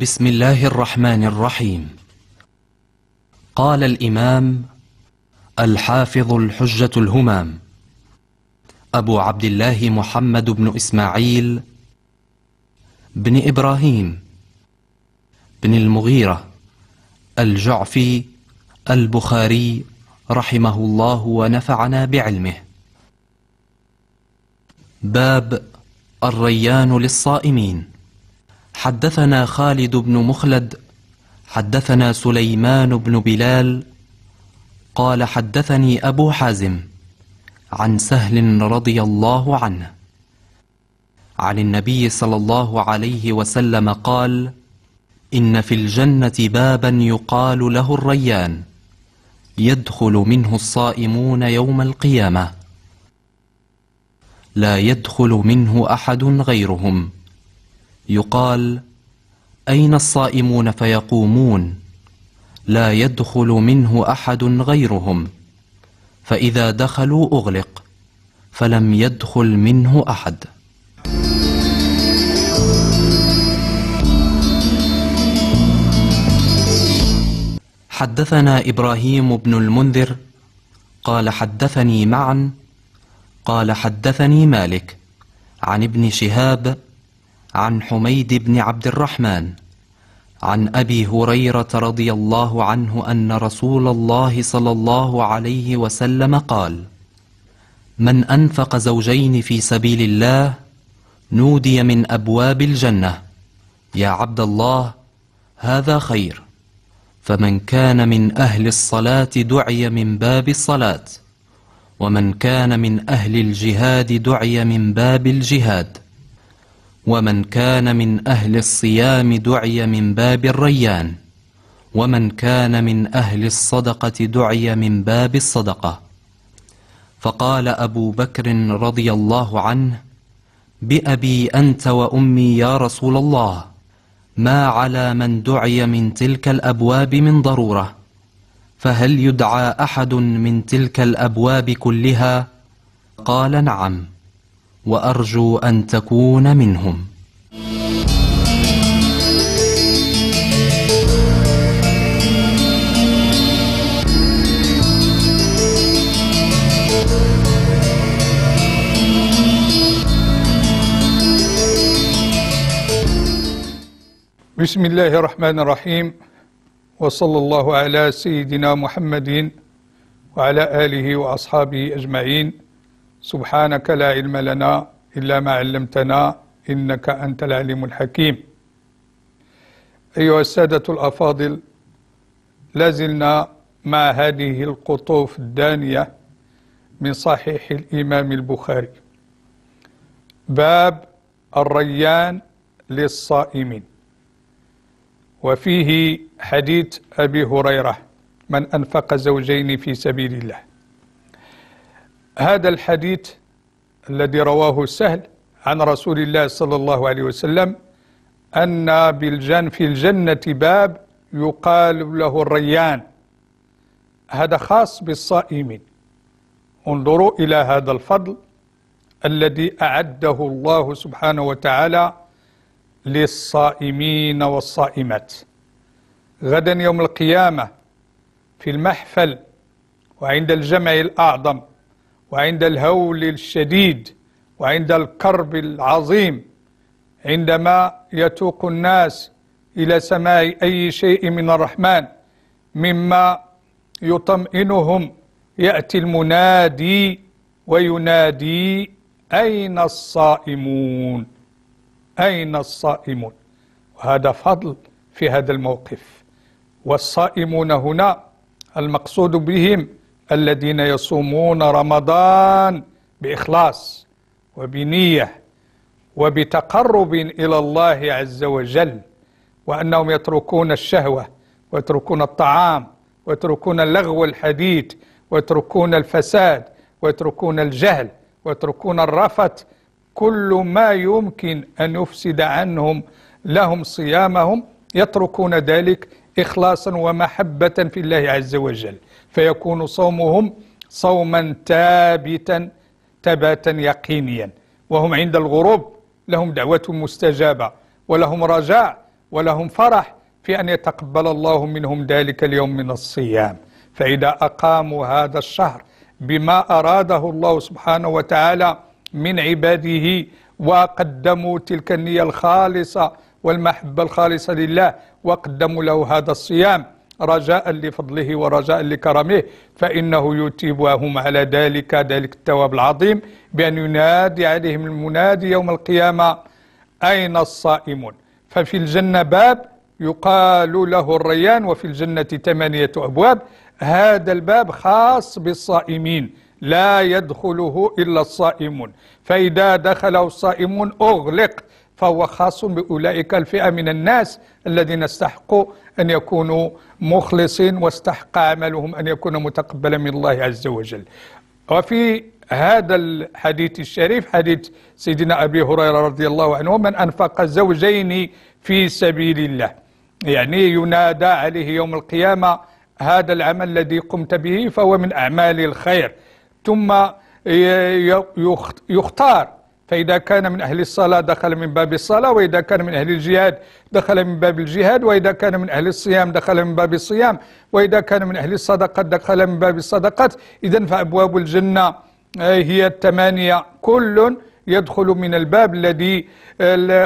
بسم الله الرحمن الرحيم قال الإمام الحافظ الحجة الهمام أبو عبد الله محمد بن إسماعيل بن إبراهيم بن المغيرة الجعفي البخاري رحمه الله ونفعنا بعلمه باب الريان للصائمين حدثنا خالد بن مخلد حدثنا سليمان بن بلال قال حدثني أبو حازم عن سهل رضي الله عنه عن النبي صلى الله عليه وسلم قال إن في الجنة بابا يقال له الريان يدخل منه الصائمون يوم القيامة لا يدخل منه أحد غيرهم يقال أين الصائمون فيقومون لا يدخل منه أحد غيرهم فإذا دخلوا أغلق فلم يدخل منه أحد حدثنا إبراهيم بن المنذر قال حدثني معا قال حدثني مالك عن ابن شهاب عن حميد بن عبد الرحمن عن أبي هريرة رضي الله عنه أن رسول الله صلى الله عليه وسلم قال من أنفق زوجين في سبيل الله نودي من أبواب الجنة يا عبد الله هذا خير فمن كان من أهل الصلاة دعي من باب الصلاة ومن كان من أهل الجهاد دعي من باب الجهاد ومن كان من أهل الصيام دعي من باب الريان ومن كان من أهل الصدقة دعي من باب الصدقة فقال أبو بكر رضي الله عنه بأبي أنت وأمي يا رسول الله ما على من دعي من تلك الأبواب من ضرورة فهل يدعى أحد من تلك الأبواب كلها؟ قال نعم وأرجو أن تكون منهم بسم الله الرحمن الرحيم وصلى الله على سيدنا محمد وعلى آله وأصحابه أجمعين سبحانك لا علم لنا إلا ما علمتنا إنك أنت العليم الحكيم أيها السادة الأفاضل لازلنا مع هذه القطوف الدانية من صحيح الإمام البخاري باب الريان للصائمين وفيه حديث أبي هريرة من أنفق زوجين في سبيل الله هذا الحديث الذي رواه سهل عن رسول الله صلى الله عليه وسلم أن بالجن في الجنة باب يقال له الريان هذا خاص بالصائمين انظروا إلى هذا الفضل الذي أعده الله سبحانه وتعالى للصائمين والصائمات غدا يوم القيامة في المحفل وعند الجمع الأعظم وعند الهول الشديد وعند الكرب العظيم عندما يتوق الناس إلى سماع أي شيء من الرحمن مما يطمئنهم يأتي المنادي وينادي أين الصائمون أين الصائمون وهذا فضل في هذا الموقف والصائمون هنا المقصود بهم الذين يصومون رمضان باخلاص وبنيه وبتقرب الى الله عز وجل وانهم يتركون الشهوه ويتركون الطعام ويتركون اللغو الحديث ويتركون الفساد ويتركون الجهل ويتركون الرفث كل ما يمكن ان يفسد عنهم لهم صيامهم يتركون ذلك إخلاصا ومحبة في الله عز وجل فيكون صومهم صوما ثابتا ثباتا يقينيا وهم عند الغروب لهم دعوة مستجابة ولهم رجاء ولهم فرح في أن يتقبل الله منهم ذلك اليوم من الصيام فإذا أقاموا هذا الشهر بما أراده الله سبحانه وتعالى من عباده وقدموا تلك النية الخالصة والمحبة الخالصة لله وقدموا له هذا الصيام رجاء لفضله ورجاء لكرمه فإنه يتيبهم على ذلك ذلك التواب العظيم بأن ينادي عليهم المنادي يوم القيامة أين الصائمون ففي الجنة باب يقال له الريان وفي الجنة ثمانية أبواب هذا الباب خاص بالصائمين لا يدخله إلا الصائمون فإذا دخله الصائمون أغلق فهو خاص بأولئك الفئة من الناس الذين استحقوا أن يكونوا مخلصين واستحق عملهم أن يكون متقبلا من الله عز وجل وفي هذا الحديث الشريف حديث سيدنا أبي هريرة رضي الله عنه من أنفق زوجين في سبيل الله يعني ينادى عليه يوم القيامة هذا العمل الذي قمت به فهو من أعمال الخير ثم يختار فإذا كان من أهل الصلاة دخل من باب الصلاة وإذا كان من أهل الجهاد دخل من باب الجهاد وإذا كان من أهل الصيام دخل من باب الصيام وإذا كان من أهل الصدقات دخل من باب الصدقات إذا فأبواب الجنة آه، هي الثمانية كل يدخل من الباب الذي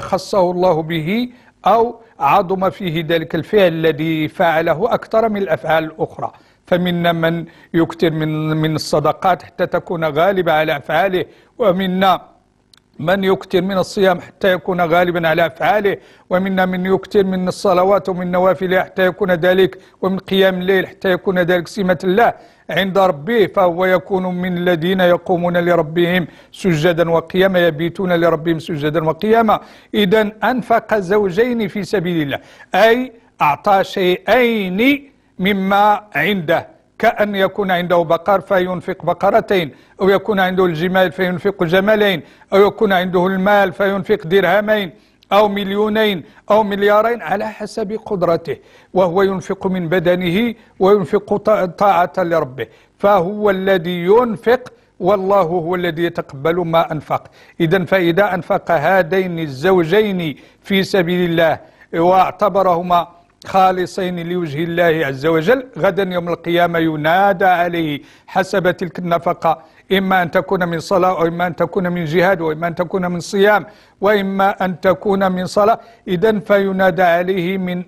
خصه الله به أو عظم فيه ذلك الفعل الذي فعله أكثر من الأفعال الأخرى فمنا من يكثر من من الصدقات حتى تكون غالبة على أفعاله ومنا من يكثر من الصيام حتى يكون غالبا على أفعاله ومنا من يكثر من الصلوات ومن نوافلها حتى يكون ذلك ومن قيام الليل حتى يكون ذلك سمة الله عند ربه فهو يكون من الذين يقومون لربهم سجدا وقياما يبيتون لربهم سجدا وقياما إذا أنفق زوجين في سبيل الله أي أعطى شيئين مما عنده كأن يكون عنده بقر فينفق بقرتين أو يكون عنده الجمال فينفق جمالين أو يكون عنده المال فينفق درهمين أو مليونين أو مليارين على حسب قدرته وهو ينفق من بدنه وينفق طاعة لربه فهو الذي ينفق والله هو الذي يتقبل ما أنفق إذا فإذا أنفق هذين الزوجين في سبيل الله واعتبرهما خالصين لوجه الله عز وجل غدا يوم القيامة ينادى عليه حسب تلك النفقة إما أن تكون من صلاة وإما أن تكون من جهاد وإما أن تكون من صيام وإما أن تكون من صلاة إذا فينادى عليه من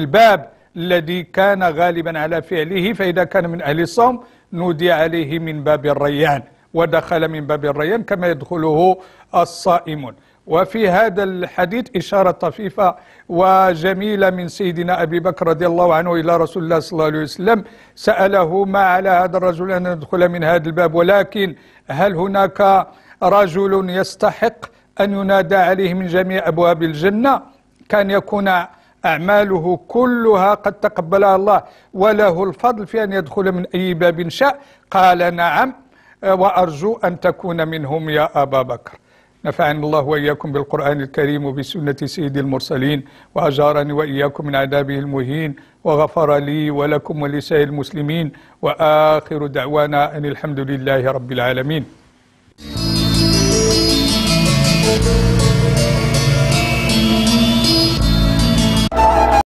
الباب الذي كان غالبا على فعله فإذا كان من أهل الصوم نودي عليه من باب الريان ودخل من باب الريان كما يدخله الصائمون وفي هذا الحديث إشارة طفيفة وجميلة من سيدنا أبي بكر رضي الله عنه إلى رسول الله صلى الله عليه وسلم سأله ما على هذا الرجل أن يدخل من هذا الباب ولكن هل هناك رجل يستحق أن ينادى عليه من جميع أبواب الجنة كان يكون أعماله كلها قد تقبلها الله وله الفضل في أن يدخل من أي باب شاء قال نعم وأرجو أن تكون منهم يا أبا بكر نفعني الله وإياكم بالقرآن الكريم وبسنة سيد المرسلين وأجارني وإياكم من عذابه المهين وغفر لي ولكم ولسائر المسلمين وآخر دعوانا أن الحمد لله رب العالمين